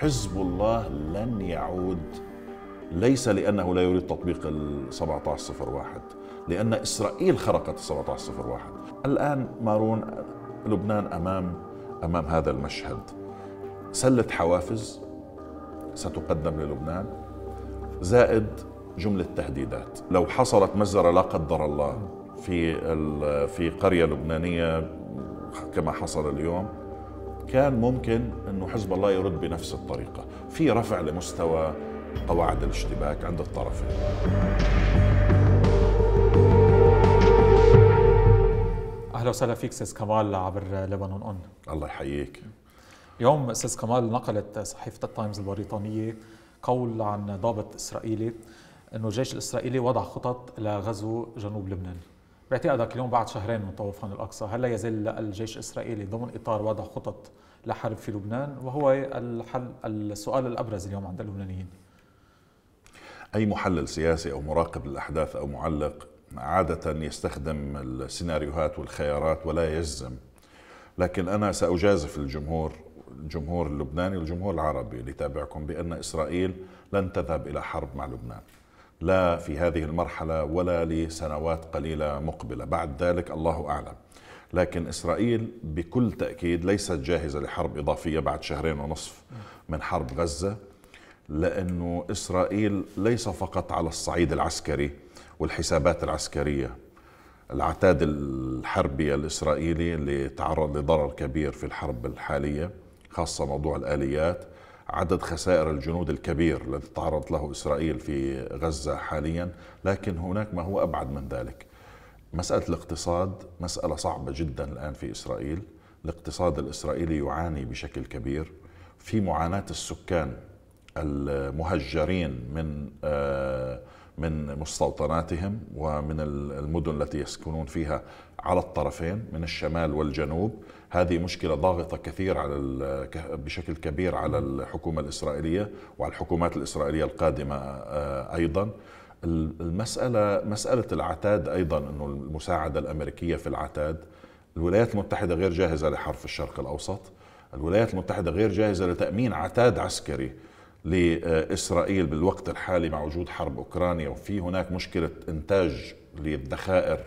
حزب الله لن يعود ليس لأنه لا يريد تطبيق ال 1701 لأن إسرائيل خرقت ال 1701 الآن مارون لبنان أمام أمام هذا المشهد سلة حوافز ستقدم للبنان زائد جملة تهديدات لو حصلت مجزرة لا قدر الله في في قرية لبنانية كما حصل اليوم كان ممكن انه حزب الله يرد بنفس الطريقه، في رفع لمستوى قواعد الاشتباك عند الطرفين. اهلا وسهلا فيك استاذ كمال عبر لبنان اون. الله يحييك. اليوم استاذ كمال نقلت صحيفه التايمز البريطانيه قول عن ضابط اسرائيلي انه الجيش الاسرائيلي وضع خطط لغزو جنوب لبنان. باعتقادك اليوم بعد شهرين من طوفان الأقصى هل لا يزال الجيش الإسرائيلي ضمن إطار وضع خطط لحرب في لبنان وهو الحل السؤال الأبرز اليوم عند اللبنانيين أي محلل سياسي أو مراقب للأحداث أو معلق عادة يستخدم السيناريوهات والخيارات ولا يجزم لكن أنا سأجازف الجمهور الجمهور اللبناني والجمهور العربي اللي تابعكم بأن إسرائيل لن تذهب إلى حرب مع لبنان لا في هذه المرحله ولا لسنوات قليله مقبله بعد ذلك الله اعلم لكن اسرائيل بكل تاكيد ليست جاهزه لحرب اضافيه بعد شهرين ونصف من حرب غزه لانه اسرائيل ليس فقط على الصعيد العسكري والحسابات العسكريه العتاد الحربي الاسرائيلي اللي تعرض لضرر كبير في الحرب الحاليه خاصه موضوع الاليات عدد خسائر الجنود الكبير الذي تعرضت له إسرائيل في غزة حاليا لكن هناك ما هو أبعد من ذلك مسألة الاقتصاد مسألة صعبة جدا الآن في إسرائيل الاقتصاد الإسرائيلي يعاني بشكل كبير في معاناة السكان المهجرين من آه من مستوطناتهم ومن المدن التي يسكنون فيها على الطرفين من الشمال والجنوب هذه مشكلة ضاغطة كثير على بشكل كبير على الحكومة الإسرائيلية وعلى الحكومات الإسرائيلية القادمة آه، أيضا المسألة مسألة العتاد أيضا أنه المساعدة الأمريكية في العتاد الولايات المتحدة غير جاهزة لحرف الشرق الأوسط الولايات المتحدة غير جاهزة لتأمين عتاد عسكري لإسرائيل بالوقت الحالي مع وجود حرب أوكرانيا وفي هناك مشكلة إنتاج للذخائر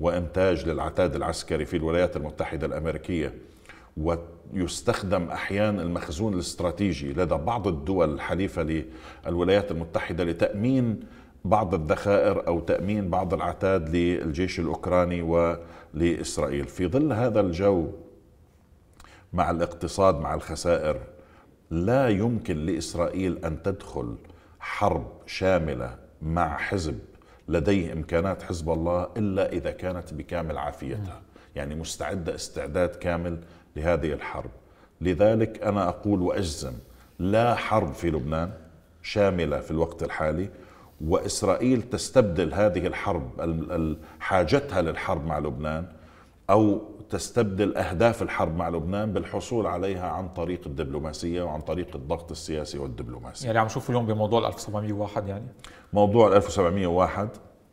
وإنتاج للعتاد العسكري في الولايات المتحدة الأمريكية ويستخدم أحيانا المخزون الاستراتيجي لدى بعض الدول الحليفة للولايات المتحدة لتأمين بعض الذخائر او تامين بعض العتاد للجيش الاوكراني ولاسرائيل في ظل هذا الجو مع الاقتصاد مع الخسائر لا يمكن لاسرائيل ان تدخل حرب شامله مع حزب لديه امكانات حزب الله الا اذا كانت بكامل عافيتها، يعني مستعده استعداد كامل لهذه الحرب. لذلك انا اقول واجزم لا حرب في لبنان شامله في الوقت الحالي واسرائيل تستبدل هذه الحرب حاجتها للحرب مع لبنان او تستبدل أهداف الحرب مع لبنان بالحصول عليها عن طريق الدبلوماسية وعن طريق الضغط السياسي والدبلوماسي يعني عم نشوف اليوم بموضوع 1701 يعني موضوع 1701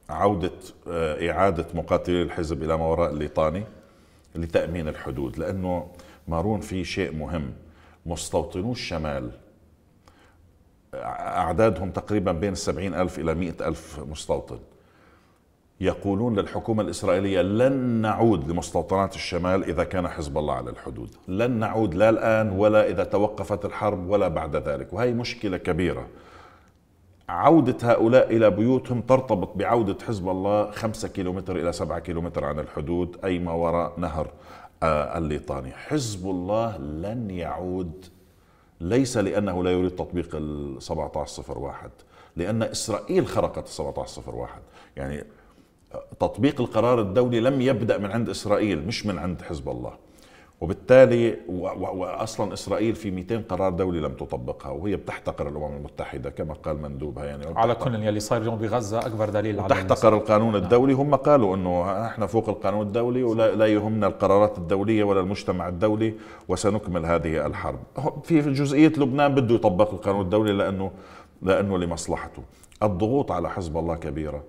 عودة آه، إعادة مقاتلي الحزب إلى ما وراء الليطاني لتأمين الحدود لأنه مارون في شيء مهم مستوطنو الشمال آه، أعدادهم تقريبا بين 70 ألف إلى 100 ألف مستوطن يقولون للحكومة الإسرائيلية لن نعود لمستوطنات الشمال إذا كان حزب الله على الحدود لن نعود لا الآن ولا إذا توقفت الحرب ولا بعد ذلك وهي مشكلة كبيرة عودة هؤلاء إلى بيوتهم ترتبط بعودة حزب الله خمسة كيلومتر إلى سبعة كيلومتر عن الحدود أي ما وراء نهر آه، الليطاني حزب الله لن يعود ليس لأنه لا يريد تطبيق ال 1701 لأن إسرائيل خرقت ال 1701 يعني تطبيق القرار الدولي لم يبدا من عند اسرائيل مش من عند حزب الله وبالتالي واصلا اسرائيل في 200 قرار دولي لم تطبقها وهي بتحتقر الامم المتحده كما قال مندوبها يعني على كل اللي صاير اليوم بغزه اكبر دليل على تحتقر القانون نعم. الدولي هم قالوا انه احنا فوق القانون الدولي ولا لا يهمنا القرارات الدوليه ولا المجتمع الدولي وسنكمل هذه الحرب في جزئيه لبنان بده يطبق القانون الدولي لانه لانه لمصلحته الضغوط على حزب الله كبيره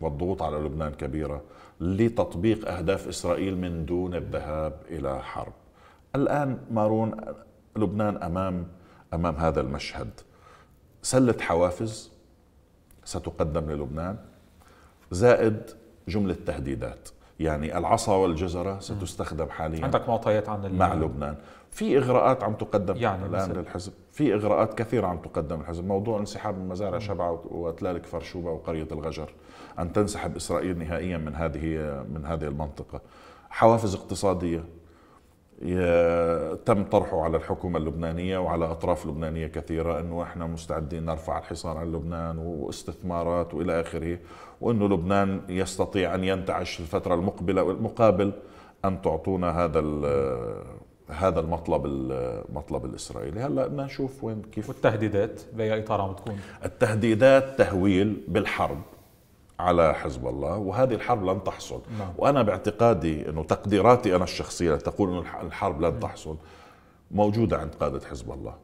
والضغوط على لبنان كبيرة لتطبيق أهداف إسرائيل من دون الذهاب إلى حرب الآن مارون لبنان أمام أمام هذا المشهد سلة حوافز ستقدم للبنان زائد جملة تهديدات يعني العصا والجزرة ستستخدم حاليا عندك معطيات عن مع لبنان في إغراءات عم تقدم يعني الآن للحزب في إغراءات كثيرة عم تقدم للحزب موضوع انسحاب المزارع شبعة وتلالك فرشوبة وقرية الغجر ان تنسحب اسرائيل نهائيا من هذه من هذه المنطقه حوافز اقتصاديه تم طرحه على الحكومة اللبنانية وعلى أطراف لبنانية كثيرة أنه إحنا مستعدين نرفع الحصار عن لبنان واستثمارات وإلى آخره وأنه لبنان يستطيع أن ينتعش في الفترة المقبلة مقابل أن تعطونا هذا هذا المطلب المطلب الاسرائيلي هلا بدنا نشوف وين كيف والتهديدات باي اطار عم تكون التهديدات تهويل بالحرب على حزب الله وهذه الحرب لن تحصل نعم. وأنا باعتقادي أنه تقديراتي أنا الشخصية تقول أنه الحرب لن نعم. تحصل موجودة عند قادة حزب الله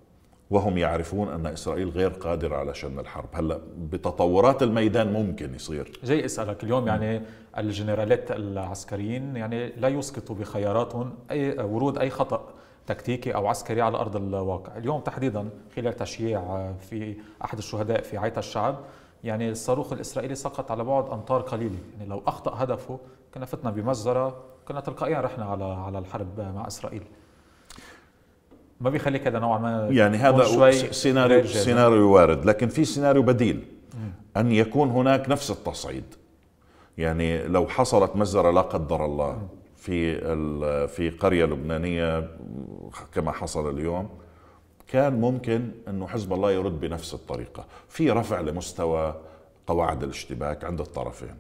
وهم يعرفون ان اسرائيل غير قادره على شن الحرب، هلا بتطورات الميدان ممكن يصير جاي اسالك اليوم يعني الجنرالات العسكريين يعني لا يسقطوا بخياراتهم اي ورود اي خطا تكتيكي او عسكري على ارض الواقع، اليوم تحديدا خلال تشييع في احد الشهداء في عيت الشعب يعني الصاروخ الإسرائيلي سقط على بعد أمتار قليلة يعني لو أخطأ هدفه كنا فتنا بمجزرة كنا تلقائيا رحنا على على الحرب مع إسرائيل ما بيخليك هذا نوعا ما يعني هذا سيناريو سيناريو وارد لكن في سيناريو بديل أن يكون هناك نفس التصعيد يعني لو حصلت مجزرة لا قدر الله في في قرية لبنانية كما حصل اليوم كان ممكن انه حزب الله يرد بنفس الطريقه في رفع لمستوى قواعد الاشتباك عند الطرفين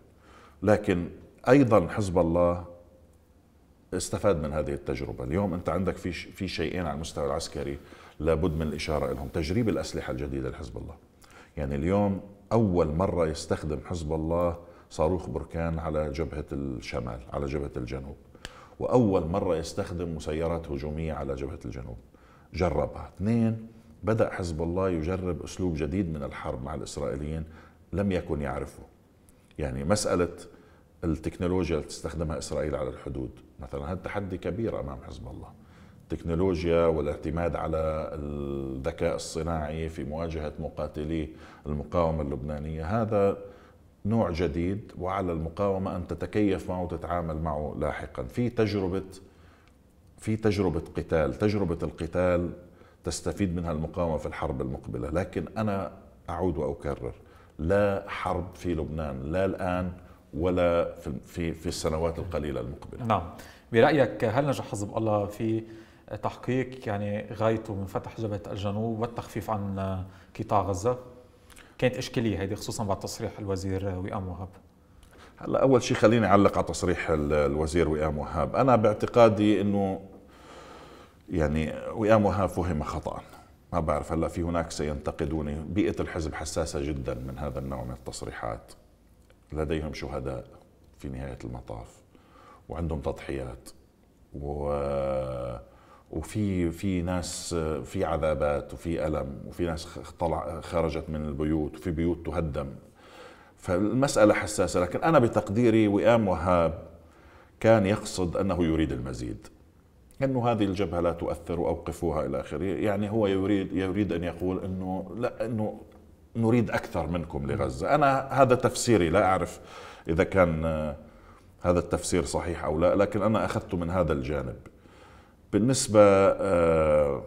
لكن ايضا حزب الله استفاد من هذه التجربه اليوم انت عندك في في شيئين على المستوى العسكري لابد من الاشاره لهم تجريب الاسلحه الجديده لحزب الله يعني اليوم اول مره يستخدم حزب الله صاروخ بركان على جبهه الشمال على جبهه الجنوب واول مره يستخدم مسيرات هجوميه على جبهه الجنوب جربها اثنين بدأ حزب الله يجرب أسلوب جديد من الحرب مع الإسرائيليين لم يكن يعرفه يعني مسألة التكنولوجيا اللي تستخدمها إسرائيل على الحدود مثلا هذا تحدي كبير أمام حزب الله التكنولوجيا والاعتماد على الذكاء الصناعي في مواجهة مقاتلي المقاومة اللبنانية هذا نوع جديد وعلى المقاومة أن تتكيف معه وتتعامل معه لاحقا في تجربة في تجربة قتال تجربة القتال تستفيد منها المقاومة في الحرب المقبلة لكن أنا أعود وأكرر لا حرب في لبنان لا الآن ولا في, في السنوات القليلة المقبلة نعم برأيك هل نجح حزب الله في تحقيق يعني غايته من فتح جبهة الجنوب والتخفيف عن قطاع غزة؟ كانت إشكالية هذه خصوصا بعد تصريح الوزير وئام وهب هلا أول شيء خليني أعلق على تصريح الوزير وئام وهاب أنا باعتقادي أنه يعني وهاب فهم خطأ ما بعرف هلا في هناك سينتقدوني بيئة الحزب حساسة جدا من هذا النوع من التصريحات لديهم شهداء في نهاية المطاف وعندهم تضحيات و وفي في ناس في عذابات وفي الم وفي ناس طلع خرجت من البيوت وفي بيوت تهدم فالمساله حساسه لكن انا بتقديري وئام وهاب كان يقصد انه يريد المزيد انه هذه الجبهه لا تؤثر واوقفوها الى اخره، يعني هو يريد يريد ان يقول انه لا انه نريد اكثر منكم لغزه، انا هذا تفسيري لا اعرف اذا كان آه، هذا التفسير صحيح او لا، لكن انا اخذته من هذا الجانب. بالنسبه آه،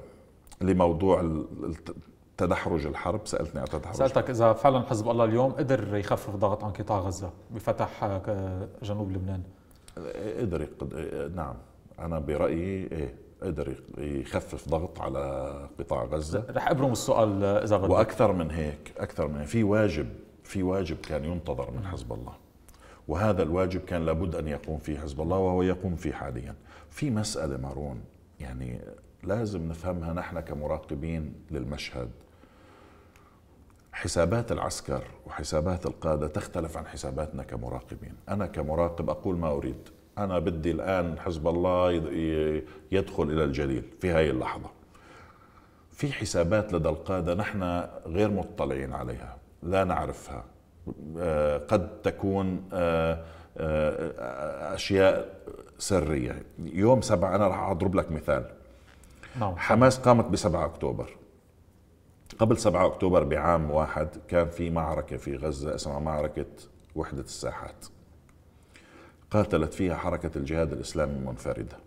لموضوع تدحرج الحرب سالتني عن تدحرج سالتك اذا فعلا حزب الله اليوم قدر يخفف ضغط عن قطاع غزه بفتح آه، جنوب لبنان قدر نعم انا برايي ايه قدر يخفف ضغط على قطاع غزه رح ابرم السؤال اذا بدك واكثر من هيك اكثر من هيك في واجب في واجب كان ينتظر من حزب الله وهذا الواجب كان لابد ان يقوم فيه حزب الله وهو يقوم فيه حاليا في مساله مارون يعني لازم نفهمها نحن كمراقبين للمشهد حسابات العسكر وحسابات القادة تختلف عن حساباتنا كمراقبين أنا كمراقب أقول ما أريد أنا بدي الآن حزب الله يدخل إلى الجليل في هاي اللحظة في حسابات لدى القادة نحن غير مطلعين عليها لا نعرفها آه، قد تكون آه، آه، أشياء سرية يوم سبعة أنا راح أضرب لك مثال نعم. حماس قامت بسبعة أكتوبر قبل 7 أكتوبر بعام واحد كان في معركة في غزة اسمها معركة وحدة الساحات قاتلت فيها حركة الجهاد الإسلامي منفردة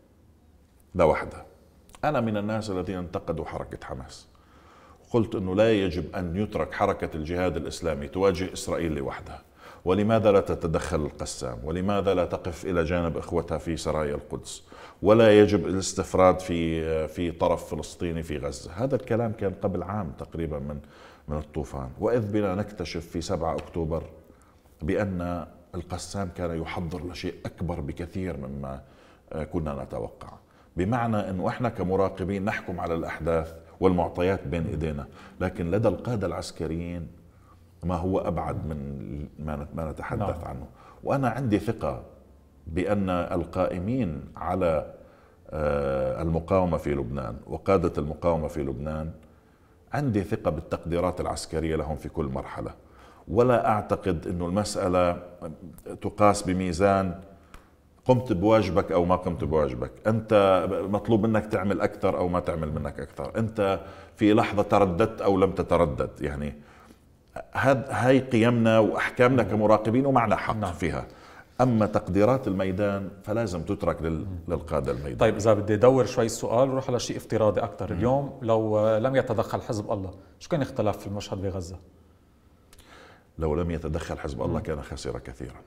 ده وحدها أنا من الناس الذين انتقدوا حركة حماس قلت أنه لا يجب أن يترك حركة الجهاد الإسلامي تواجه إسرائيل لوحدها ولماذا لا تتدخل القسام ولماذا لا تقف إلى جانب إخوتها في سرايا القدس ولا يجب الاستفراد في في طرف فلسطيني في غزة هذا الكلام كان قبل عام تقريبا من من الطوفان وإذ بنا نكتشف في 7 أكتوبر بأن القسام كان يحضر لشيء أكبر بكثير مما آه، كنا نتوقع بمعنى أنه إحنا كمراقبين نحكم على الأحداث والمعطيات بين إيدينا لكن لدى القادة العسكريين ما هو أبعد من ما نتحدث نعم. عنه وأنا عندي ثقة بأن القائمين على آه، المقاومة في لبنان وقادة المقاومة في لبنان عندي ثقة بالتقديرات العسكرية لهم في كل مرحلة ولا أعتقد أنه المسألة تقاس بميزان قمت بواجبك أو ما قمت بواجبك أنت مطلوب منك تعمل أكثر أو ما تعمل منك أكثر أنت في لحظة ترددت أو لم تتردد يعني هاد هاي قيمنا وأحكامنا نعم. كمراقبين ومعنا حق نعم. فيها اما تقديرات الميدان فلازم تترك للقاده الميدان طيب اذا بدي ادور شوي السؤال وروح على شيء افتراضي اكثر اليوم لو لم يتدخل حزب الله شو كان اختلف في المشهد بغزه لو لم يتدخل حزب الله كان خسر كثيرا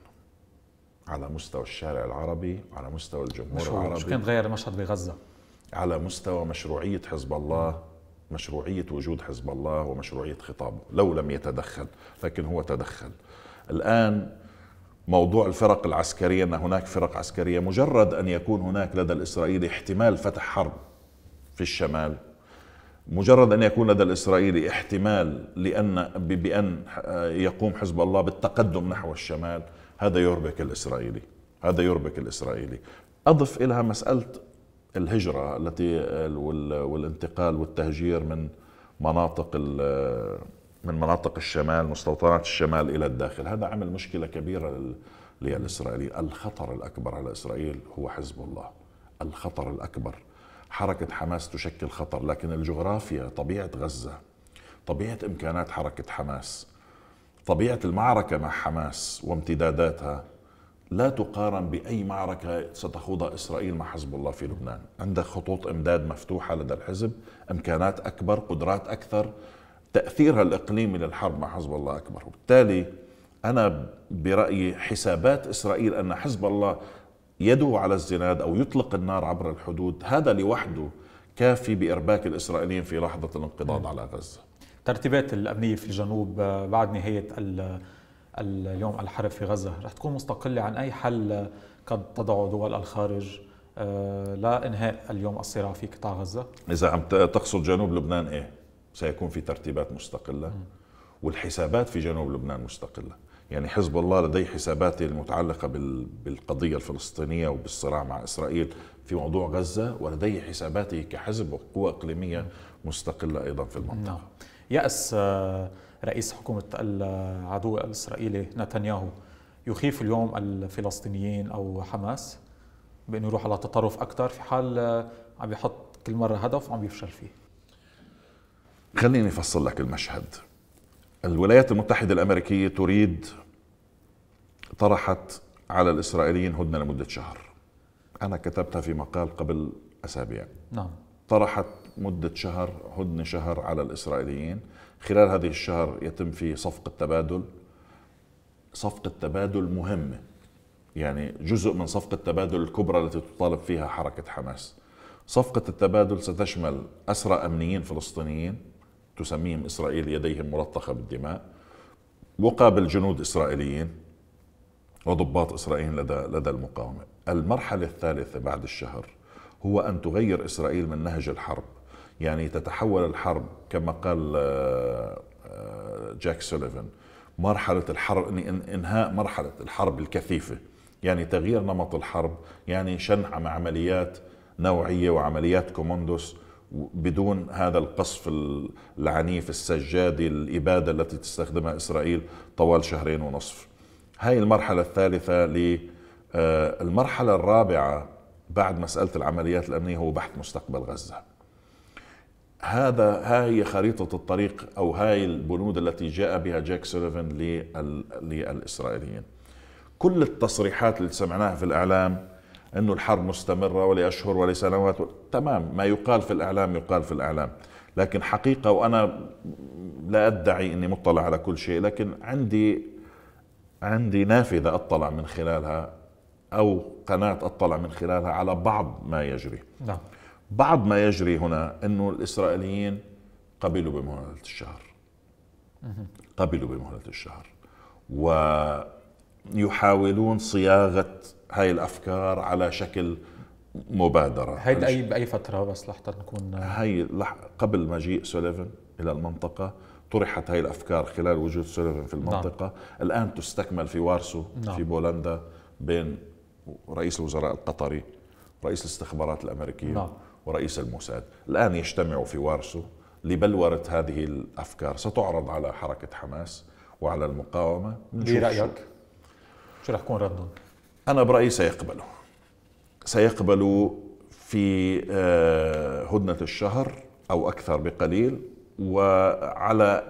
على مستوى الشارع العربي على مستوى الجمهور مشروع. العربي شو كان غير المشهد بغزة؟ على مستوى مشروعية حزب الله مشروعية وجود حزب الله ومشروعية خطابه لو لم يتدخل لكن هو تدخل الآن موضوع الفرق العسكرية أن هناك فرق عسكرية مجرد أن يكون هناك لدى الإسرائيلي احتمال فتح حرب في الشمال مجرد ان يكون لدى الاسرائيلي احتمال لان بان آه، يقوم حزب الله بالتقدم نحو الشمال هذا يربك الاسرائيلي هذا يربك الاسرائيلي اضف الها مساله الهجره التي آه، والانتقال والتهجير من مناطق آه، من مناطق الشمال مستوطنات الشمال الى الداخل هذا عمل مشكله كبيره للاسرائيلي الخطر الاكبر على اسرائيل هو حزب الله الخطر الاكبر حركة حماس تشكل خطر لكن الجغرافيا طبيعة غزة طبيعة إمكانات حركة حماس طبيعة المعركة مع حماس وامتداداتها لا تقارن بأي معركة ستخوضها إسرائيل مع حزب الله في لبنان عندك خطوط إمداد مفتوحة لدى الحزب إمكانات أكبر قدرات أكثر تأثيرها الإقليمي للحرب مع حزب الله أكبر وبالتالي أنا برأيي حسابات إسرائيل أن حزب الله يده على الزناد أو يطلق النار عبر الحدود هذا لوحده كافي بإرباك الإسرائيليين في لحظة الانقضاض نعم. على غزة ترتيبات الأمنية في الجنوب آه، بعد نهاية اليوم الحرب في غزة رح تكون مستقلة عن أي حل قد تضعه دول الخارج آه، لإنهاء اليوم الصراع في قطاع غزة إذا عم تقصد جنوب لبنان إيه سيكون في ترتيبات مستقلة والحسابات في جنوب لبنان مستقله يعني حزب الله لديه حساباته المتعلقة بالقضية الفلسطينية وبالصراع مع إسرائيل في موضوع غزة ولديه حساباته كحزب وقوة إقليمية مستقلة أيضا في المنطقة نعم. يأس آه، رئيس حكومة العدو الإسرائيلي نتنياهو يخيف اليوم الفلسطينيين أو حماس بأنه يروح على تطرف أكثر في حال آه، عم يحط كل مرة هدف وعم يفشل فيه خليني أفصل لك المشهد الولايات المتحدة الأمريكية تريد طرحت على الإسرائيليين هدنة لمدة شهر أنا كتبتها في مقال قبل أسابيع نعم طرحت مدة شهر هدنة شهر على الإسرائيليين خلال هذه الشهر يتم في صفقة تبادل صفقة تبادل مهمة يعني جزء من صفقة تبادل الكبرى التي تطالب فيها حركة حماس صفقة التبادل ستشمل أسرى أمنيين فلسطينيين تسميهم إسرائيل يديهم ملطخة بالدماء مقابل جنود إسرائيليين وضباط إسرائيل لدى, لدى المقاومة المرحلة الثالثة بعد الشهر هو أن تغير إسرائيل من نهج الحرب يعني تتحول الحرب كما قال آه، آه، جاك سوليفان مرحلة الحرب إنهاء مرحلة الحرب الكثيفة يعني تغيير نمط الحرب يعني شن عمليات نوعية وعمليات كوموندوس بدون هذا القصف العنيف السجادي الإبادة التي تستخدمها إسرائيل طوال شهرين ونصف هاي المرحلة الثالثة للمرحلة آه، الرابعة بعد مسألة العمليات الأمنية هو بحث مستقبل غزة هذا هاي خريطة الطريق أو هاي البنود التي جاء بها جاك سوليفن للإسرائيليين كل التصريحات اللي سمعناها في الإعلام أنه الحرب مستمرة ولأشهر ولسنوات تمام ما يقال في الإعلام يقال في الإعلام لكن حقيقة وأنا لا أدعي أني مطلع على كل شيء لكن عندي عندي نافذة أطلع من خلالها أو قناة أطلع من خلالها على بعض ما يجري نعم. بعض ما يجري هنا أنه الإسرائيليين قبلوا بمهلة الشهر قبلوا بمهلة الشهر ويحاولون صياغة هاي الأفكار على شكل مبادرة هاي بأي بأي فترة بس لحتى نكون هاي قبل مجيء سوليفن إلى المنطقة طرحت هاي الافكار خلال وجود سوليفن في المنطقه نعم. الان تستكمل في وارسو نعم. في بولندا بين رئيس الوزراء القطري رئيس الاستخبارات الامريكيه نعم. ورئيس الموساد الان يجتمعوا في وارسو لبلوره هذه الافكار ستعرض على حركه حماس وعلى المقاومه برايك شو رح يكون ردهم انا برايي سيقبلوا سيقبلوا في آه، هدنه الشهر او اكثر بقليل وعلى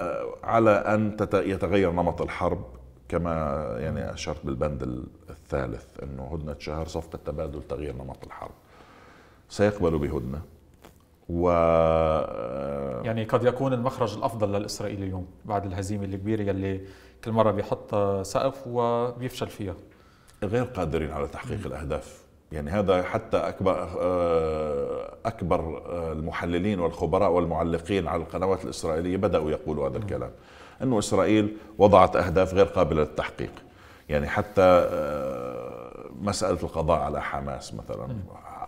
على ان يتغير نمط الحرب كما يعني اشرت بالبند الثالث انه هدنه شهر صفقه تبادل تغيير نمط الحرب سيقبلوا بهدنه و يعني قد يكون المخرج الافضل للاسرائيل اليوم بعد الهزيمه الكبيره يلي كل مره بيحط سقف وبيفشل فيها غير قادرين على تحقيق الاهداف يعني هذا حتى اكبر آه، اكبر آه، المحللين والخبراء والمعلقين على القنوات الاسرائيليه بداوا يقولوا هذا الكلام انه اسرائيل وضعت اهداف غير قابله للتحقيق يعني حتى آه، مساله القضاء على حماس مثلا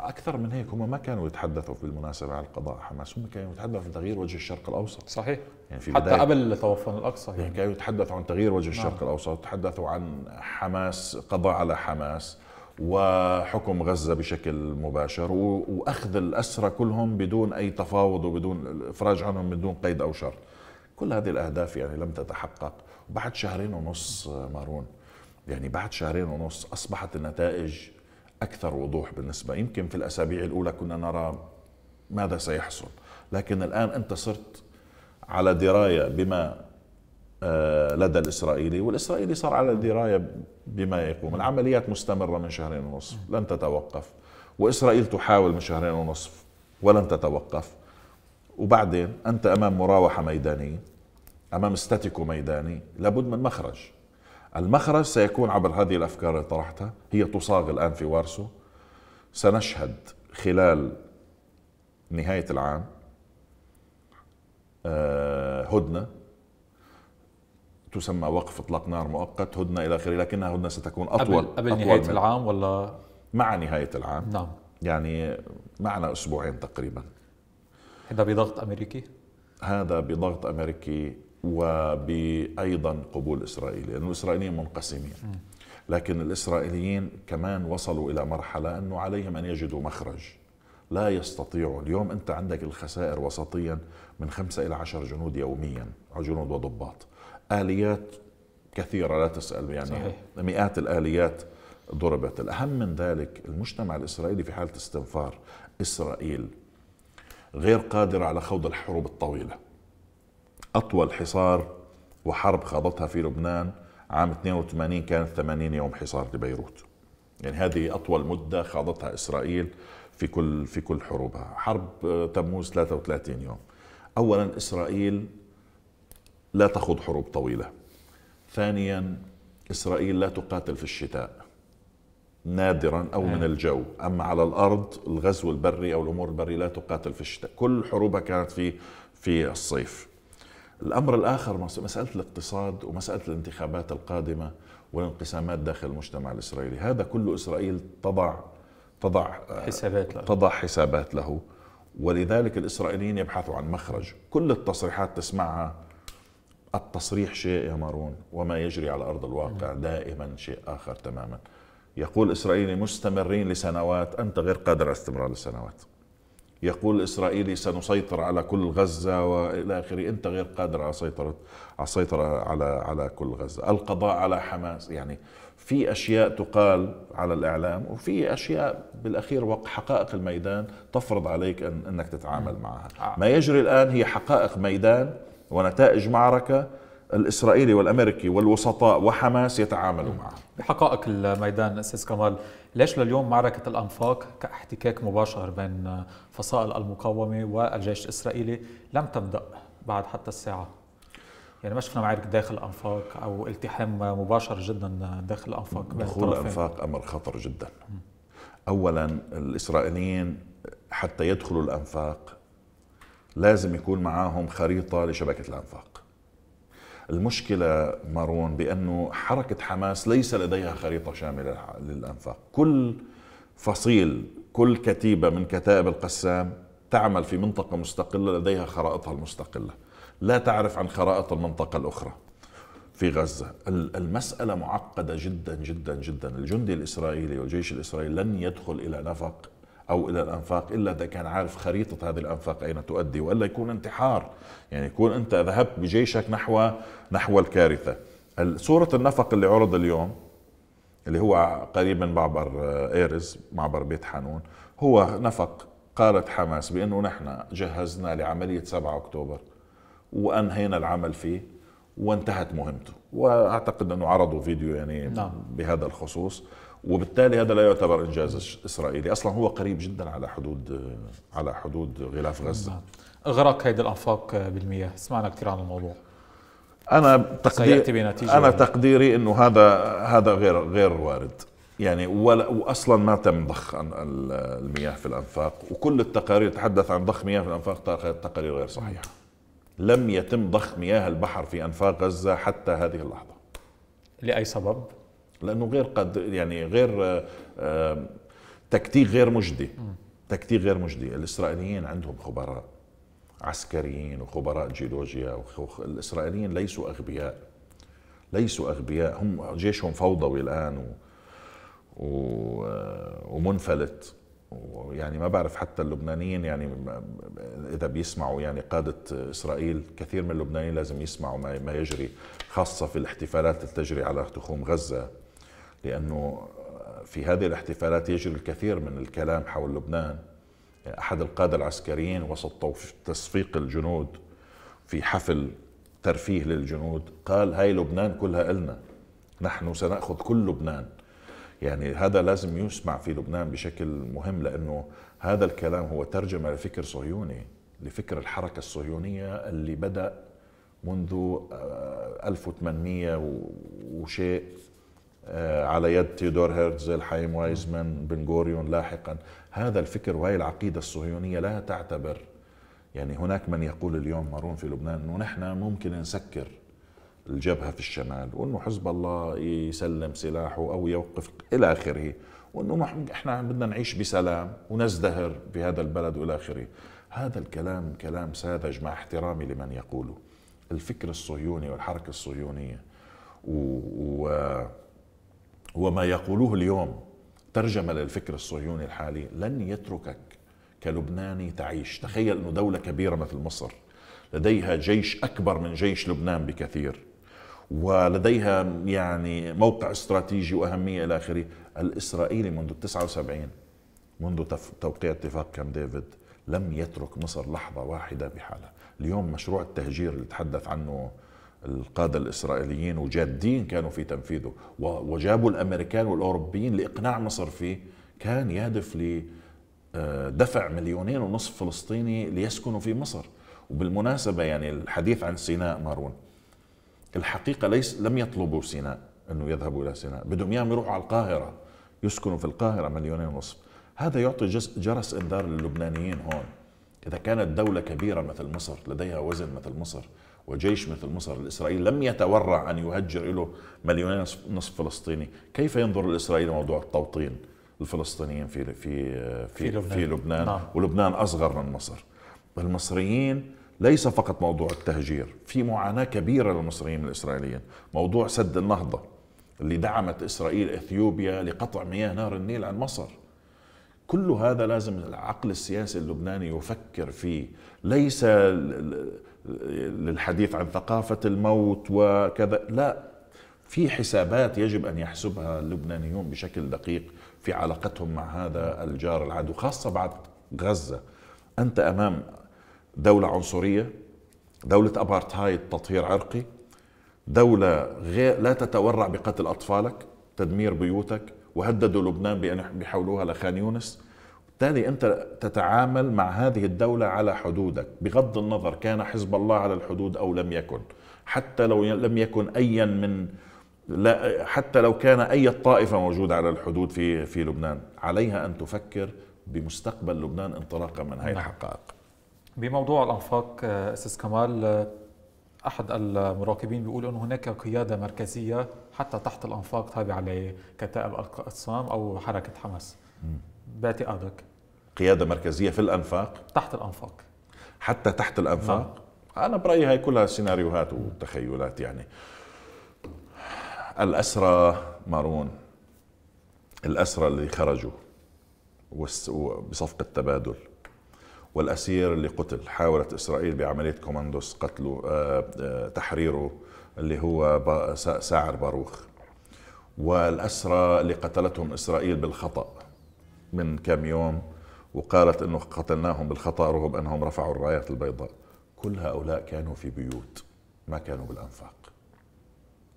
اكثر من هيك هم ما كانوا يتحدثوا بالمناسبه عن القضاء حماس هم كانوا يتحدثوا عن تغيير وجه الشرق الاوسط صحيح يعني في حتى قبل طوفان الاقصى يعني. يعني كانوا يتحدثوا عن تغيير وجه الشرق نعم. الاوسط تحدثوا عن حماس قضاء على حماس وحكم غزة بشكل مباشر وأخذ الأسرى كلهم بدون أي تفاوض وبدون إفراج عنهم بدون قيد أو شرط كل هذه الأهداف يعني لم تتحقق بعد شهرين ونص مارون يعني بعد شهرين ونص أصبحت النتائج أكثر وضوح بالنسبة يمكن في الأسابيع الأولى كنا نرى ماذا سيحصل لكن الآن أنت صرت على دراية بما آه، لدى الإسرائيلي والإسرائيلي صار على دراية بما يقوم العمليات مستمرة من شهرين ونصف لن تتوقف وإسرائيل تحاول من شهرين ونصف ولن تتوقف وبعدين أنت أمام مراوحة ميدانية أمام استاتيكو ميداني لابد من مخرج المخرج سيكون عبر هذه الأفكار اللي طرحتها هي تصاغ الآن في وارسو سنشهد خلال نهاية العام آه، هدنة تسمى وقف اطلاق نار مؤقت هدنه الى اخره لكنها هدنه ستكون اطول قبل, قبل أطول نهايه من العام ولا مع نهايه العام نعم يعني معنا اسبوعين تقريبا هذا بضغط امريكي هذا بضغط امريكي وبايضا قبول اسرائيلي لانه الاسرائيليين منقسمين لكن الاسرائيليين كمان وصلوا الى مرحله انه عليهم ان يجدوا مخرج لا يستطيعوا اليوم انت عندك الخسائر وسطيا من خمسة إلى عشر جنود يوميا جنود وضباط آليات كثيرة لا تسأل يعني صحيح. مئات الآليات ضربت الأهم من ذلك المجتمع الإسرائيلي في حالة استنفار إسرائيل غير قادرة على خوض الحروب الطويلة أطول حصار وحرب خاضتها في لبنان عام 82 كانت 80 يوم حصار لبيروت يعني هذه أطول مدة خاضتها إسرائيل في كل في كل حروبها حرب تموز 33 يوم أولا إسرائيل لا تخوض حروب طويلة ثانيا إسرائيل لا تقاتل في الشتاء نادرا أو من آه. الجو أما على الأرض الغزو البري أو الأمور البرية لا تقاتل في الشتاء كل حروبها كانت في في الصيف الأمر الآخر مسألة الاقتصاد ومسألة الانتخابات القادمة والانقسامات داخل المجتمع الإسرائيلي هذا كله إسرائيل تضع تضع آه، حسابات له. تضع حسابات له ولذلك الإسرائيليين يبحثوا عن مخرج كل التصريحات تسمعها التصريح شيء يا مارون وما يجري على أرض الواقع دائما شيء آخر تماما يقول الإسرائيلي مستمرين لسنوات أنت غير قادر على استمرار لسنوات يقول الإسرائيلي سنسيطر على كل غزة وإلى آخره أنت غير قادر على سيطرة على سيطرة على على كل غزة القضاء على حماس يعني في أشياء تقال على الإعلام وفي أشياء بالأخير حقائق الميدان تفرض عليك أن أنك تتعامل معها آه. ما يجري الآن هي حقائق ميدان ونتائج معركة الإسرائيلي والأمريكي والوسطاء وحماس يتعاملوا معها بحقائق الميدان أستاذ كمال ليش لليوم معركة الأنفاق كاحتكاك مباشر بين فصائل المقاومة والجيش الإسرائيلي لم تبدأ بعد حتى الساعة يعني ما شفنا معارك داخل الأنفاق أو التحام مباشر جدا داخل الأنفاق دخول الأنفاق أمر خطر جدا أولا الإسرائيليين حتى يدخلوا الأنفاق لازم يكون معاهم خريطة لشبكة الأنفاق المشكلة مارون بأنه حركة حماس ليس لديها خريطة شاملة للأنفاق كل فصيل كل كتيبة من كتائب القسام تعمل في منطقة مستقلة لديها خرائطها المستقلة لا تعرف عن خرائط المنطقة الأخرى في غزة المسألة معقدة جدا جدا جدا الجندي الإسرائيلي والجيش الإسرائيلي لن يدخل إلى نفق أو إلى الأنفاق إلا إذا كان عارف خريطة هذه الأنفاق أين تؤدي وإلا يكون انتحار يعني يكون أنت ذهبت بجيشك نحو نحو الكارثة صورة النفق اللي عرض اليوم اللي هو قريب من معبر آه، إيرز معبر بيت حانون هو نفق قالت حماس بأنه نحن جهزنا لعملية 7 أكتوبر وأنهينا العمل فيه وانتهت مهمته وأعتقد أنه عرضوا فيديو يعني نعم. بهذا الخصوص وبالتالي هذا لا يعتبر انجاز اسرائيلي اصلا هو قريب جدا على حدود على حدود غلاف غزه اغراق هيدي الانفاق بالمياه سمعنا كثير عن الموضوع انا تقدير انا يعني. تقديري انه هذا هذا غير غير وارد يعني ولا واصلا ما تم ضخ المياه في الانفاق وكل التقارير تحدث عن ضخ مياه في الانفاق تقارير غير صحيحه لم يتم ضخ مياه البحر في انفاق غزه حتى هذه اللحظه لاي سبب لانه غير قد يعني غير آه، آه، تكتيك غير مجدي تكتيك غير مجدي الاسرائيليين عندهم خبراء عسكريين وخبراء جيولوجيا الاسرائيليين ليسوا اغبياء ليسوا اغبياء هم جيشهم فوضوي الان و... و... آه، ومنفلت ويعني ما بعرف حتى اللبنانيين يعني اذا بيسمعوا يعني قاده اسرائيل كثير من اللبنانيين لازم يسمعوا ما يجري خاصه في الاحتفالات اللي على تخوم غزه لأنه في هذه الاحتفالات يجري الكثير من الكلام حول لبنان أحد القادة العسكريين وسط تصفيق الجنود في حفل ترفيه للجنود قال هاي لبنان كلها إلنا نحن سنأخذ كل لبنان يعني هذا لازم يسمع في لبنان بشكل مهم لأنه هذا الكلام هو ترجمة لفكر صهيوني لفكر الحركة الصهيونية اللي بدأ منذ 1800 آه، وشيء آه، على يد تيودور هيرتزل حايم وايزمان بن غوريون لاحقا هذا الفكر وهي العقيدة الصهيونية لا تعتبر يعني هناك من يقول اليوم مارون في لبنان أنه نحن ممكن نسكر الجبهة في الشمال وأنه حزب الله يسلم سلاحه أو يوقف إلى آخره وأنه إحنا بدنا نعيش بسلام ونزدهر بهذا البلد وإلى آخره هذا الكلام كلام ساذج مع احترامي لمن يقوله الفكر الصهيوني والحركة الصهيونية و, و... وما يقولوه اليوم ترجمة للفكر الصهيوني الحالي لن يتركك كلبناني تعيش تخيل أنه دولة كبيرة مثل مصر لديها جيش أكبر من جيش لبنان بكثير ولديها يعني موقع استراتيجي وأهمية إلى آخره الإسرائيلي منذ 79 منذ توقيع اتفاق كام ديفيد لم يترك مصر لحظة واحدة بحالها اليوم مشروع التهجير اللي تحدث عنه القادة الإسرائيليين وجادين كانوا في تنفيذه وجابوا الأمريكان والأوروبيين لإقناع مصر فيه كان يهدف لدفع آه، مليونين ونصف فلسطيني ليسكنوا في مصر وبالمناسبة يعني الحديث عن سيناء مارون الحقيقة ليس لم يطلبوا سيناء أنه يذهبوا إلى سيناء بدهم إياهم يروحوا على القاهرة يسكنوا في القاهرة مليونين ونصف هذا يعطي جرس إنذار للبنانيين هون إذا كانت دولة كبيرة مثل مصر لديها وزن مثل مصر وجيش مثل مصر الإسرائيلي لم يتورع أن يهجر له مليونين نصف فلسطيني كيف ينظر الإسرائيلي موضوع التوطين الفلسطينيين في, في, في, في لبنان, في لبنان نعم. ولبنان أصغر من مصر المصريين ليس فقط موضوع التهجير في معاناة كبيرة للمصريين الإسرائيليين موضوع سد النهضة اللي دعمت إسرائيل إثيوبيا لقطع مياه نهر النيل عن مصر كل هذا لازم العقل السياسي اللبناني يفكر فيه ليس للحديث عن ثقافة الموت وكذا لا في حسابات يجب أن يحسبها اللبنانيون بشكل دقيق في علاقتهم مع هذا الجار العدو خاصة بعد غزة أنت أمام دولة عنصرية دولة أبارتهايد تطهير عرقي دولة غير لا تتورع بقتل أطفالك تدمير بيوتك وهددوا لبنان بأن يحولوها لخان يونس بالتالي انت تتعامل مع هذه الدوله على حدودك بغض النظر كان حزب الله على الحدود او لم يكن حتى لو لم يكن ايا من لا حتى لو كان اي طائفه موجوده على الحدود في في لبنان عليها ان تفكر بمستقبل لبنان انطلاقا من هذه نعم. الحقائق بموضوع الانفاق آه، استاذ كمال آه، احد المراقبين بيقول انه هناك قياده مركزيه حتى تحت الانفاق تابعه لكتائب الاقسام او حركه حماس م. باتي قيادة مركزية في الأنفاق تحت الأنفاق حتى تحت الأنفاق نعم. أنا برأيي هاي كلها سيناريوهات وتخيلات يعني الأسرى مارون الأسرى اللي خرجوا بصفقة تبادل والأسير اللي قتل حاولت إسرائيل بعملية كوماندوس قتله آه، آه، تحريره اللي هو ساعر باروخ والأسرى اللي قتلتهم إسرائيل بالخطأ من كم يوم وقالت انه قتلناهم بالخطا رغم انهم رفعوا الرايات البيضاء كل هؤلاء كانوا في بيوت ما كانوا بالانفاق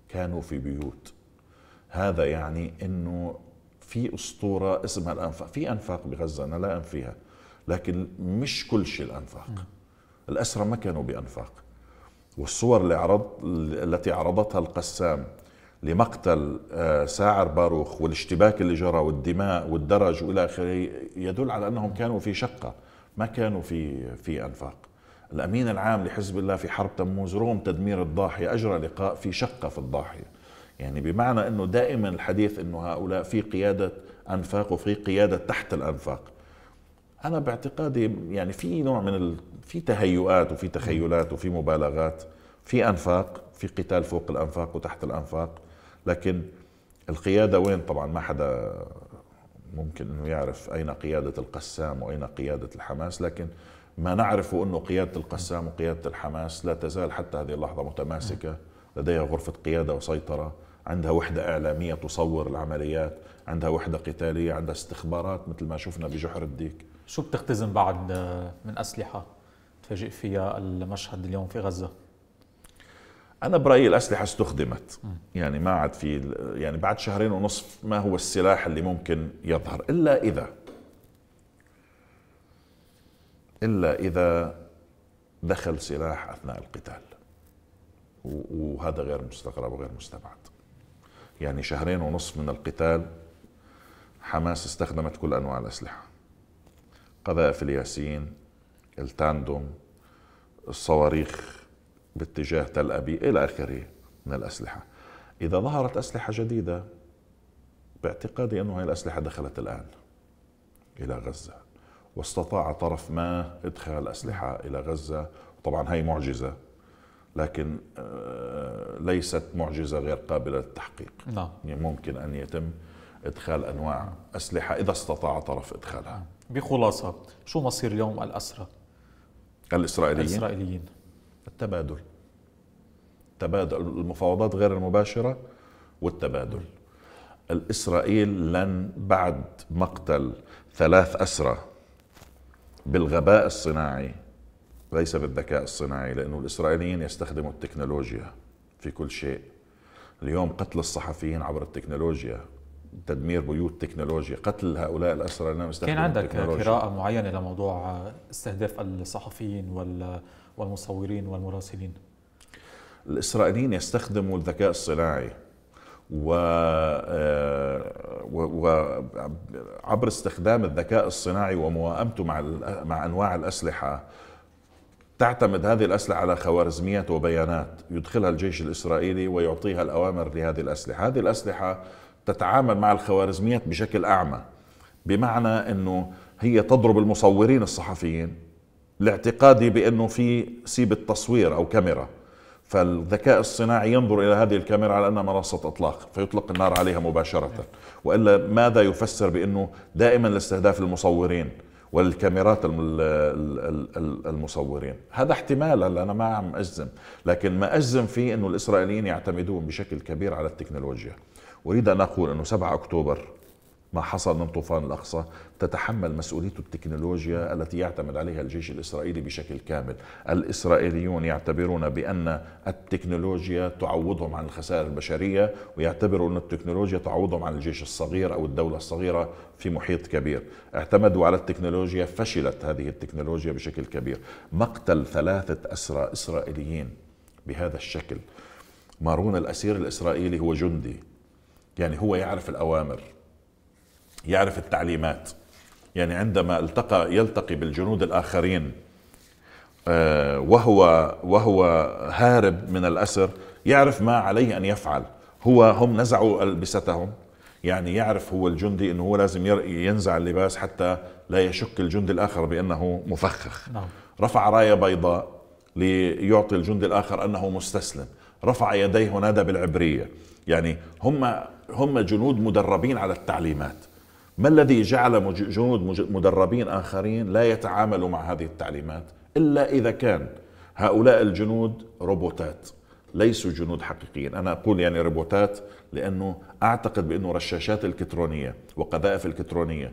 كانوا في بيوت هذا يعني انه في اسطوره اسمها الانفاق في انفاق بغزه انا لا انفيها لكن مش كل شيء الانفاق الاسرى ما كانوا بانفاق والصور اللي عرض التي عرضتها القسام لمقتل آه، ساعر باروخ والاشتباك اللي جرى والدماء والدرج والى اخره يدل على انهم كانوا في شقه ما كانوا في في انفاق الامين العام لحزب الله في حرب تموز رغم تدمير الضاحيه اجرى لقاء في شقه في الضاحيه يعني بمعنى انه دائما الحديث انه هؤلاء في قياده انفاق وفي قياده تحت الانفاق انا باعتقادي يعني في نوع من ال... في تهيؤات وفي تخيلات وفي مبالغات في انفاق في قتال فوق الانفاق وتحت الانفاق لكن القياده وين طبعا ما حدا ممكن انه يعرف اين قياده القسام واين قياده الحماس لكن ما نعرفه انه قياده القسام وقياده الحماس لا تزال حتى هذه اللحظه متماسكه لديها غرفه قياده وسيطره عندها وحدة إعلامية تصور العمليات عندها وحدة قتالية عندها استخبارات مثل ما شفنا بجحر الديك شو بتختزن بعد آه، من أسلحة تفاجئ فيها المشهد اليوم في غزة؟ انا برايي الاسلحه استخدمت يعني ما عاد في يعني بعد شهرين ونصف ما هو السلاح اللي ممكن يظهر الا اذا الا اذا دخل سلاح اثناء القتال وهذا غير مستغرب وغير مستبعد يعني شهرين ونصف من القتال حماس استخدمت كل انواع الاسلحه قذائف الياسين التاندوم الصواريخ باتجاه تل أبيب إلى آخره من الأسلحة إذا ظهرت أسلحة جديدة باعتقادي أنه هذه الأسلحة دخلت الآن إلى غزة واستطاع طرف ما إدخال أسلحة إلى غزة طبعا هي معجزة لكن آه، ليست معجزة غير قابلة للتحقيق نعم. يعني ممكن أن يتم إدخال أنواع أسلحة إذا استطاع طرف إدخالها بخلاصة شو مصير اليوم الأسرى؟ الإسرائيليين؟ الإسرائيليين التبادل تبادل المفاوضات غير المباشرة والتبادل الإسرائيل لن بعد مقتل ثلاث أسرى بالغباء الصناعي ليس بالذكاء الصناعي لأنه الإسرائيليين يستخدموا التكنولوجيا في كل شيء اليوم قتل الصحفيين عبر التكنولوجيا تدمير بيوت تكنولوجيا قتل هؤلاء الأسرى التكنولوجيا كان عندك قراءة معينة لموضوع استهداف الصحفيين وال والمصورين والمراسلين الإسرائيليين يستخدموا الذكاء الصناعي و... آه، وعبر استخدام الذكاء الصناعي ومواءمته مع ال... مع انواع الاسلحه تعتمد هذه الاسلحه على خوارزميات وبيانات يدخلها الجيش الاسرائيلي ويعطيها الاوامر لهذه الاسلحه، هذه الاسلحه تتعامل مع الخوارزميات بشكل اعمى بمعنى انه هي تضرب المصورين الصحفيين لاعتقادي بانه في سيبه تصوير او كاميرا فالذكاء الصناعي ينظر الى هذه الكاميرا على انها منصه اطلاق فيطلق النار عليها مباشره والا ماذا يفسر بانه دائما لاستهداف المصورين والكاميرات المصورين هذا احتمال انا ما عم اجزم لكن ما اجزم فيه انه الاسرائيليين يعتمدون بشكل كبير على التكنولوجيا اريد ان اقول انه 7 اكتوبر ما حصل من طوفان الأقصى تتحمل مسؤوليته التكنولوجيا التي يعتمد عليها الجيش الإسرائيلي بشكل كامل الإسرائيليون يعتبرون بأن التكنولوجيا تعوضهم عن الخسائر البشرية ويعتبروا أن التكنولوجيا تعوضهم عن الجيش الصغير أو الدولة الصغيرة في محيط كبير اعتمدوا على التكنولوجيا فشلت هذه التكنولوجيا بشكل كبير مقتل ثلاثة أسرى إسرائيليين بهذا الشكل مارون الأسير الإسرائيلي هو جندي يعني هو يعرف الأوامر يعرف التعليمات يعني عندما التقى يلتقي بالجنود الآخرين آه، وهو وهو هارب من الأسر يعرف ما عليه أن يفعل هو هم نزعوا ألبستهم يعني يعرف هو الجندي أنه هو لازم ينزع اللباس حتى لا يشك الجندي الآخر بأنه مفخخ نعم. رفع راية بيضاء ليعطي الجندي الآخر أنه مستسلم رفع يديه ونادى بالعبرية يعني هم هم جنود مدربين على التعليمات ما الذي جعل جنود مدربين آخرين لا يتعاملوا مع هذه التعليمات إلا إذا كان هؤلاء الجنود روبوتات ليسوا جنود حقيقيين أنا أقول يعني روبوتات لأنه أعتقد بأنه رشاشات الكترونية وقذائف الكترونية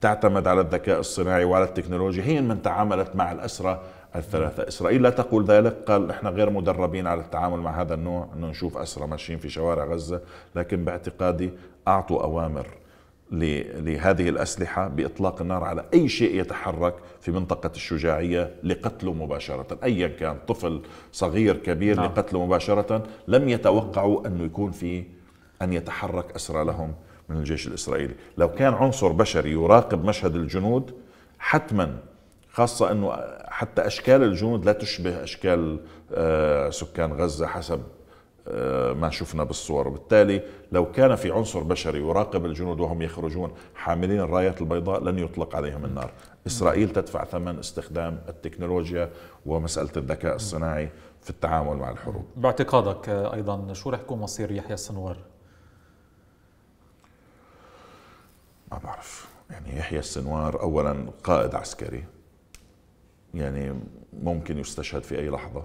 تعتمد على الذكاء الصناعي وعلى التكنولوجيا هي من تعاملت مع الأسرة الثلاثة إسرائيل لا تقول ذلك قال إحنا غير مدربين على التعامل مع هذا النوع أنه نشوف أسرة ماشيين في شوارع غزة لكن باعتقادي أعطوا أوامر لهذه الأسلحة بإطلاق النار على أي شيء يتحرك في منطقة الشجاعية لقتله مباشرة أيا كان طفل صغير كبير نعم. لقتله مباشرة لم يتوقعوا أنه يكون في أن يتحرك أسرى لهم من الجيش الإسرائيلي لو كان عنصر بشري يراقب مشهد الجنود حتما خاصة أنه حتى أشكال الجنود لا تشبه أشكال آه، سكان غزة حسب آه، ما شفنا بالصور وبالتالي لو كان في عنصر بشري يراقب الجنود وهم يخرجون حاملين الرايات البيضاء لن يطلق عليهم النار إسرائيل تدفع ثمن استخدام التكنولوجيا ومسألة الذكاء الصناعي في التعامل مع الحروب باعتقادك أيضا شو رح يكون مصير يحيى السنوار؟ ما بعرف يعني يحيى السنوار أولا قائد عسكري يعني ممكن يستشهد في أي لحظة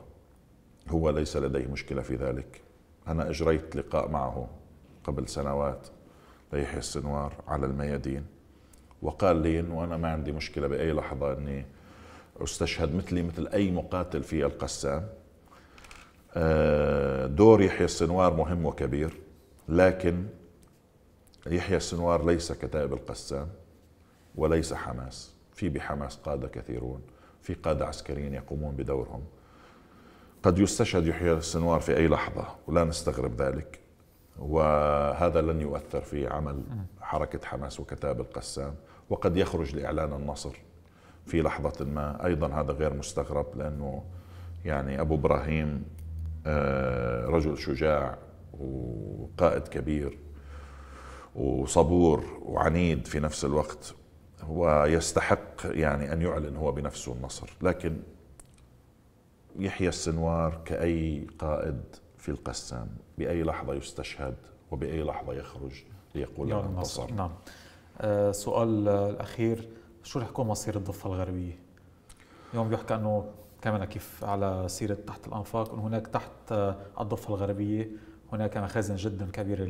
هو ليس لديه مشكلة في ذلك أنا أجريت لقاء معه قبل سنوات ليحيى السنوار على الميادين وقال لي أنه أنا ما عندي مشكلة بأي لحظة أني استشهد مثلي مثل أي مقاتل في القسام آه، دور يحيى السنوار مهم وكبير لكن يحيى السنوار ليس كتائب القسام وليس حماس في بحماس قادة كثيرون في قادة عسكريين يقومون بدورهم قد يستشهد يحيى السنوار في أي لحظة ولا نستغرب ذلك وهذا لن يؤثر في عمل حركة حماس وكتاب القسام وقد يخرج لإعلان النصر في لحظة ما أيضا هذا غير مستغرب لأنه يعني أبو إبراهيم آه، رجل شجاع وقائد كبير وصبور وعنيد في نفس الوقت ويستحق يعني أن يعلن هو بنفسه النصر لكن يحيى السنوار كأي قائد في القسام بأي لحظة يستشهد وبأي لحظة يخرج ليقول لنا انتصر نعم آه سؤال آه، الأخير شو رح يكون مصير الضفة الغربية؟ يوم بيحكى أنه كمان كيف على سيرة تحت الأنفاق أنه هناك تحت آه، الضفة الغربية هناك مخازن جدا كبيرة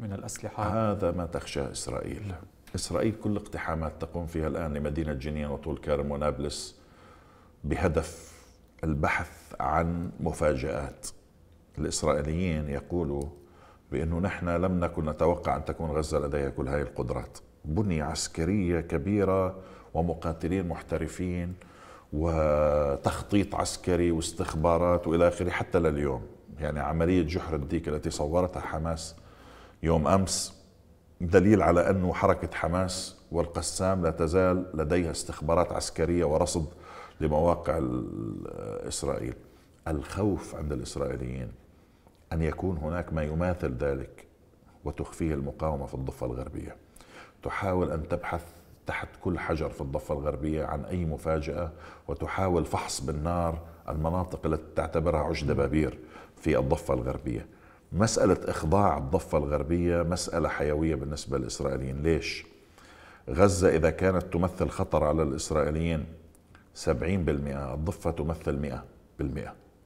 من الأسلحة هذا ما تخشى إسرائيل إسرائيل كل اقتحامات تقوم فيها الآن لمدينة جنين وطول كرم ونابلس بهدف البحث عن مفاجآت الإسرائيليين يقولوا بأنه نحن لم نكن نتوقع أن تكون غزة لديها كل هذه القدرات بنية عسكرية كبيرة ومقاتلين محترفين وتخطيط عسكري واستخبارات والى اخره حتى لليوم يعني عمليه جحر الديك التي صورتها حماس يوم امس دليل على انه حركه حماس والقسام لا تزال لديها استخبارات عسكريه ورصد لمواقع إسرائيل الخوف عند الإسرائيليين أن يكون هناك ما يماثل ذلك وتخفيه المقاومة في الضفة الغربية تحاول أن تبحث تحت كل حجر في الضفة الغربية عن أي مفاجأة وتحاول فحص بالنار المناطق التي تعتبرها عش دبابير في الضفة الغربية مسألة إخضاع الضفة الغربية مسألة حيوية بالنسبة للإسرائيليين ليش؟ غزة إذا كانت تمثل خطر على الإسرائيليين 70% الضفة تمثل 100%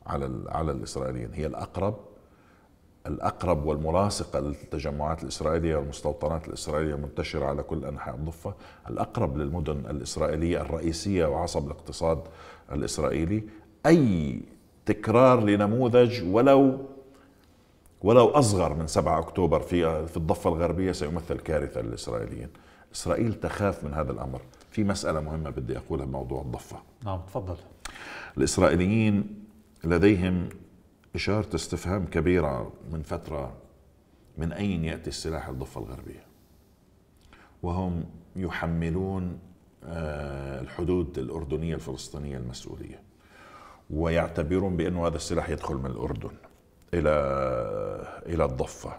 على على الإسرائيليين هي الأقرب الأقرب والملاصقة للتجمعات الإسرائيلية والمستوطنات الإسرائيلية المنتشرة على كل أنحاء الضفة الأقرب للمدن الإسرائيلية الرئيسية وعصب الاقتصاد الإسرائيلي أي تكرار لنموذج ولو ولو أصغر من 7 أكتوبر في في الضفة الغربية سيمثل كارثة للإسرائيليين إسرائيل تخاف من هذا الأمر في مسألة مهمة بدي أقولها بموضوع الضفة نعم تفضل الإسرائيليين لديهم إشارة استفهام كبيرة من فترة من أين يأتي السلاح الضفة الغربية وهم يحملون آه، الحدود الأردنية الفلسطينية المسؤولية ويعتبرون بأن هذا السلاح يدخل من الأردن إلى إلى الضفة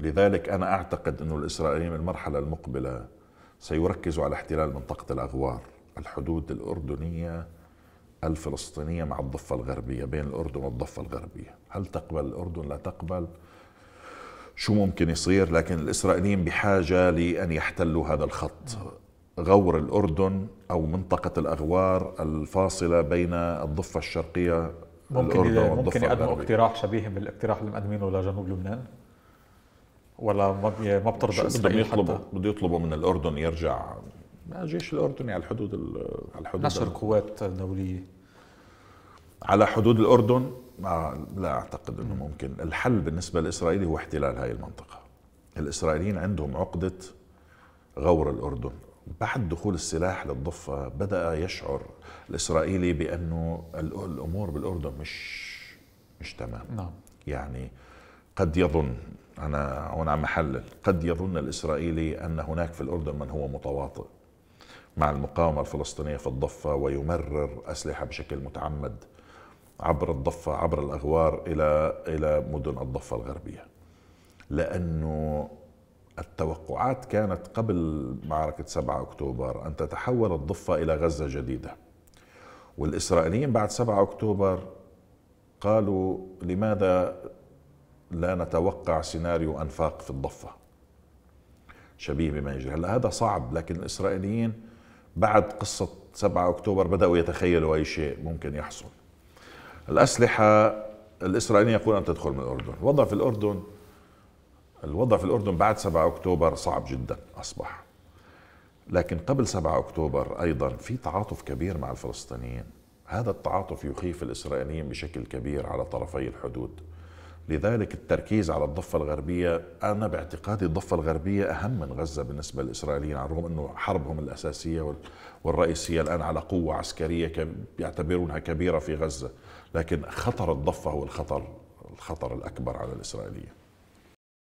لذلك أنا أعتقد أن الإسرائيليين المرحلة المقبلة سيركز على احتلال منطقة الأغوار الحدود الأردنية الفلسطينية مع الضفة الغربية بين الأردن والضفة الغربية هل تقبل الأردن لا تقبل شو ممكن يصير لكن الإسرائيليين بحاجة لأن يحتلوا هذا الخط غور الأردن أو منطقة الأغوار الفاصلة بين الضفة الشرقية ممكن الأردن ممكن يقدموا اقتراح شبيه بالاقتراح اللي مقدمينه لجنوب لبنان ولا ما ما بترضى اسرائيل يطلبوا بده يطلبوا من الاردن يرجع الجيش الاردني على الحدود على الحدود نشر قوات دوليه على حدود الاردن ما لا اعتقد انه ممكن الحل بالنسبه لاسرائيل هو احتلال هاي المنطقه الاسرائيليين عندهم عقده غور الاردن بعد دخول السلاح للضفه بدا يشعر الاسرائيلي بانه الامور بالاردن مش مش تمام نعم يعني قد يظن أنا هون عم أحلل قد يظن الإسرائيلي أن هناك في الأردن من هو متواطئ مع المقاومة الفلسطينية في الضفة ويمرر أسلحة بشكل متعمد عبر الضفة عبر الأغوار إلى إلى مدن الضفة الغربية لأنه التوقعات كانت قبل معركة 7 أكتوبر أن تتحول الضفة إلى غزة جديدة والإسرائيليين بعد 7 أكتوبر قالوا لماذا لا نتوقع سيناريو انفاق في الضفه شبيه بما يجري هلا هذا صعب لكن الاسرائيليين بعد قصه 7 اكتوبر بداوا يتخيلوا اي شيء ممكن يحصل الاسلحه الاسرائيليين يقولون ان تدخل من الاردن الوضع في الاردن الوضع في الاردن بعد 7 اكتوبر صعب جدا اصبح لكن قبل 7 اكتوبر ايضا في تعاطف كبير مع الفلسطينيين هذا التعاطف يخيف الاسرائيليين بشكل كبير على طرفي الحدود لذلك التركيز على الضفة الغربية أنا باعتقادي الضفة الغربية أهم من غزة بالنسبة للإسرائيليين على الرغم أنه حربهم الأساسية والرئيسية الآن على قوة عسكرية يعتبرونها كبيرة في غزة لكن خطر الضفة هو الخطر الخطر الأكبر على الإسرائيليين